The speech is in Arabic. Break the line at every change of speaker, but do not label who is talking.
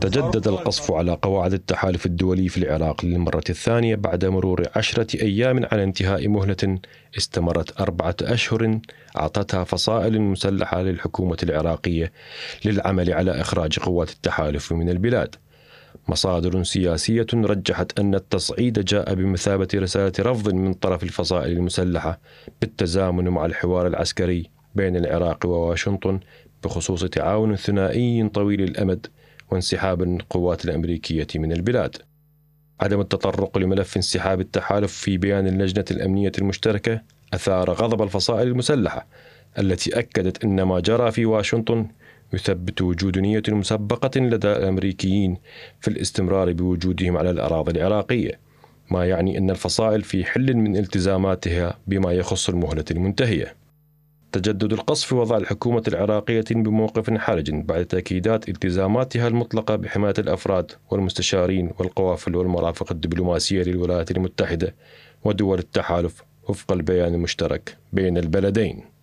تجدد القصف على قواعد التحالف الدولي في العراق للمرة الثانية بعد مرور عشرة أيام على انتهاء مهلة استمرت أربعة أشهر أعطتها فصائل مسلحة للحكومة العراقية للعمل على إخراج قوات التحالف من البلاد مصادر سياسية رجحت أن التصعيد جاء بمثابة رسالة رفض من طرف الفصائل المسلحة بالتزامن مع الحوار العسكري بين العراق وواشنطن بخصوص تعاون ثنائي طويل الامد وانسحاب القوات الامريكيه من البلاد. عدم التطرق لملف انسحاب التحالف في بيان اللجنه الامنيه المشتركه اثار غضب الفصائل المسلحه التي اكدت ان ما جرى في واشنطن يثبت وجود نيه مسبقه لدى الامريكيين في الاستمرار بوجودهم على الاراضي العراقيه. ما يعني ان الفصائل في حل من التزاماتها بما يخص المهله المنتهيه. تجدد القصف وضع الحكومة العراقية بموقف حرج بعد تأكيدات التزاماتها المطلقة بحماية الأفراد والمستشارين والقوافل والمرافق الدبلوماسية للولايات المتحدة ودول التحالف وفق البيان المشترك بين البلدين